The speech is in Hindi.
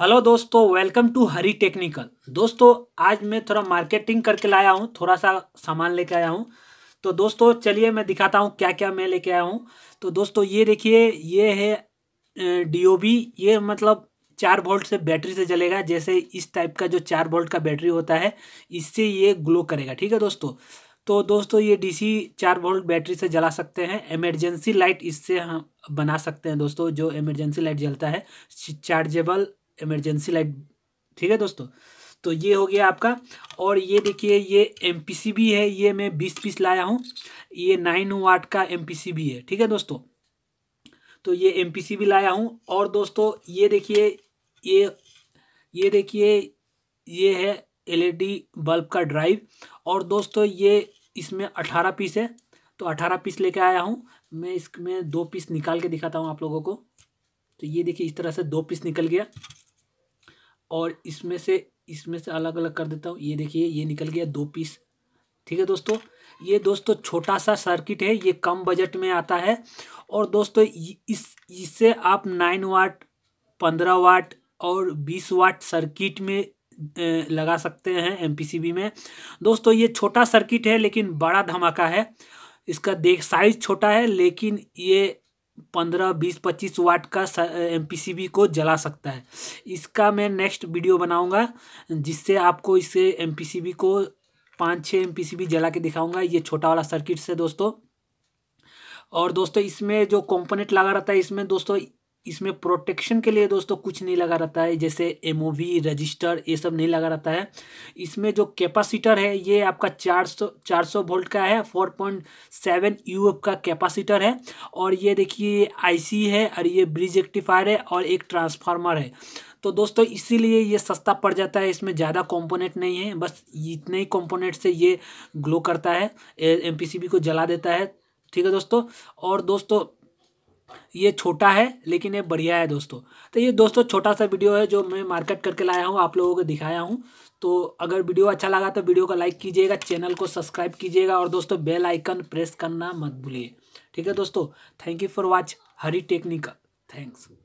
हेलो दोस्तों वेलकम टू हरी टेक्निकल दोस्तों आज मैं थोड़ा मार्केटिंग करके लाया हूँ थोड़ा सा सामान लेके आया हूँ तो दोस्तों चलिए मैं दिखाता हूँ क्या क्या मैं लेके आया हूँ तो दोस्तों ये देखिए ये है डीओबी ये मतलब चार वोल्ट से बैटरी से चलेगा जैसे इस टाइप का जो चार वोल्ट का बैटरी होता है इससे ये ग्लो करेगा ठीक है दोस्तों तो दोस्तों ये डीसी चार वोल्ट बैटरी से जला सकते हैं इमरजेंसी लाइट इससे हम बना सकते हैं दोस्तों जो इमरजेंसी लाइट जलता है चार्जेबल इमरजेंसी लाइट ठीक है दोस्तों तो ये हो गया आपका और ये देखिए ये एम भी है ये मैं बीस पीस लाया हूँ ये नाइन वाट का एम भी है ठीक है दोस्तों तो ये एम भी लाया हूँ और दोस्तों ये देखिए ये ये देखिए ये है एलईडी e बल्ब का ड्राइव और दोस्तों ये इसमें अठारह पीस है तो अठारह पीस लेके आया हूँ मैं इसमें दो पीस निकाल के दिखाता हूँ आप लोगों को तो ये देखिए इस तरह से दो पीस निकल गया और इसमें से इसमें से अलग अलग कर देता हूँ ये देखिए ये निकल गया दो पीस ठीक है दोस्तों ये दोस्तों छोटा सा सर्किट है ये कम बजट में आता है और दोस्तों इस इससे आप नाइन वाट पंद्रह वाट और बीस वाट सर्किट में लगा सकते हैं एम में दोस्तों ये छोटा सर्किट है लेकिन बड़ा धमाका है इसका देख साइज छोटा है लेकिन ये पंद्रह बीस पच्चीस वाट का एम को जला सकता है इसका मैं नेक्स्ट वीडियो बनाऊंगा जिससे आपको इसे एम को पाँच छः एम जला के दिखाऊंगा ये छोटा वाला सर्किट से दोस्तों और दोस्तों इसमें जो कंपोनेंट लगा रहता है इसमें दोस्तों इसमें प्रोटेक्शन के लिए दोस्तों कुछ नहीं लगा रहता है जैसे एम रजिस्टर ये सब नहीं लगा रहता है इसमें जो कैपेसिटर है ये आपका 400 400 वोल्ट का है 4.7 पॉइंट यू का कैपेसिटर है और ये देखिए आईसी है और ये ब्रिज एक्टिफायर है और एक ट्रांसफार्मर है तो दोस्तों इसीलिए ये सस्ता पड़ जाता है इसमें ज़्यादा कंपोनेंट नहीं है बस इतने ही कॉम्पोनेंट से ये ग्लो करता है एम को जला देता है ठीक है दोस्तों और दोस्तों ये छोटा है लेकिन ये बढ़िया है दोस्तों तो ये दोस्तों छोटा सा वीडियो है जो मैं मार्केट करके लाया हूँ आप लोगों को दिखाया हूँ तो अगर वीडियो अच्छा लगा तो वीडियो को लाइक कीजिएगा चैनल को सब्सक्राइब कीजिएगा और दोस्तों बेल आइकन प्रेस करना मत भूलिए ठीक है दोस्तों thank you for watch Hari technical thanks